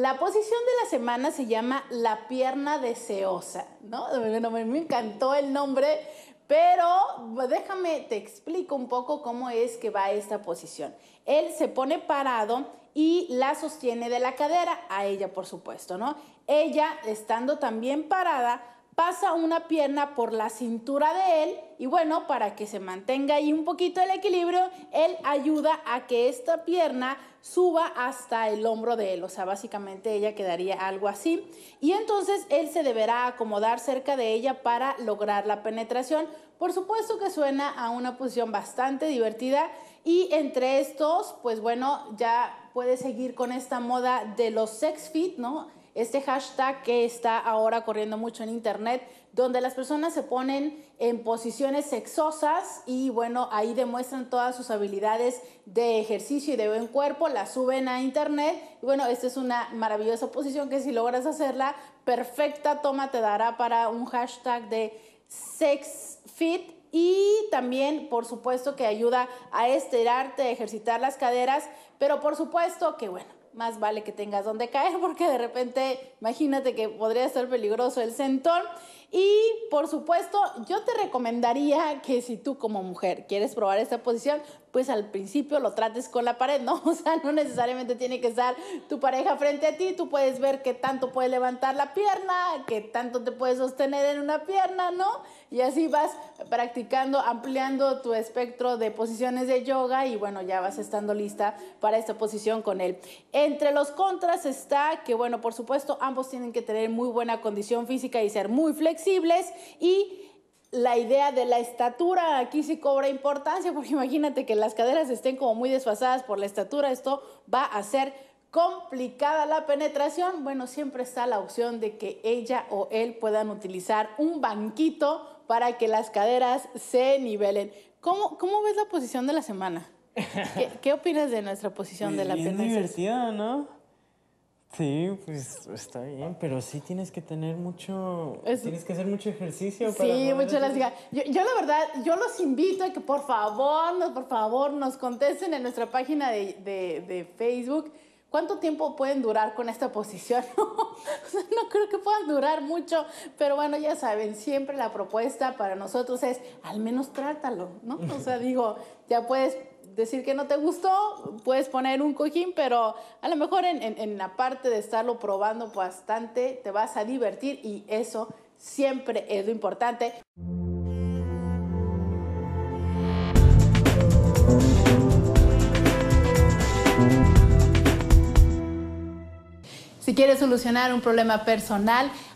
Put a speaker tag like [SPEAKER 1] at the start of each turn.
[SPEAKER 1] La posición de la semana se llama la pierna deseosa, ¿no? Me encantó el nombre, pero déjame, te explico un poco cómo es que va esta posición. Él se pone parado y la sostiene de la cadera, a ella por supuesto, ¿no? Ella, estando también parada, pasa una pierna por la cintura de él y bueno, para que se mantenga ahí un poquito el equilibrio, él ayuda a que esta pierna suba hasta el hombro de él, o sea, básicamente ella quedaría algo así y entonces él se deberá acomodar cerca de ella para lograr la penetración. Por supuesto que suena a una posición bastante divertida y entre estos, pues bueno, ya puede seguir con esta moda de los sex fit, ¿no? este hashtag que está ahora corriendo mucho en internet, donde las personas se ponen en posiciones sexosas y bueno, ahí demuestran todas sus habilidades de ejercicio y de buen cuerpo, la suben a internet y bueno, esta es una maravillosa posición que si logras hacerla, perfecta toma te dará para un hashtag de sex fit y también, por supuesto, que ayuda a estirarte, a ejercitar las caderas, pero por supuesto que, bueno, más vale que tengas donde caer porque de repente, imagínate que podría ser peligroso el centón. Y por supuesto, yo te recomendaría que si tú como mujer quieres probar esta posición, pues al principio lo trates con la pared, ¿no? O sea, no necesariamente tiene que estar tu pareja frente a ti, tú puedes ver qué tanto puede levantar la pierna, qué tanto te puedes sostener en una pierna, ¿no? Y así vas practicando, ampliando tu espectro de posiciones de yoga y bueno, ya vas estando lista para esta posición con él. Entre los contras está que, bueno, por supuesto, ambos tienen que tener muy buena condición física y ser muy flexibles y la idea de la estatura aquí sí cobra importancia, porque imagínate que las caderas estén como muy desfasadas por la estatura, esto va a ser complicada la penetración. Bueno, siempre está la opción de que ella o él puedan utilizar un banquito para que las caderas se nivelen. ¿Cómo, ves la posición de la semana? ¿Qué, opinas de nuestra posición de la pues penetración? ¿no? Sí, pues está bien, pero sí tienes que tener mucho, tienes que hacer mucho ejercicio. Para sí, mucho las yo, la verdad, yo los invito a que por favor, por favor, nos contesten en nuestra página de, de Facebook. ¿Cuánto tiempo pueden durar con esta posición? no creo que puedan durar mucho, pero bueno, ya saben, siempre la propuesta para nosotros es, al menos trátalo, ¿no? O sea, digo, ya puedes decir que no te gustó, puedes poner un cojín, pero a lo mejor en, la parte de estarlo probando bastante te vas a divertir y eso siempre es lo importante. Si quieres solucionar un problema personal,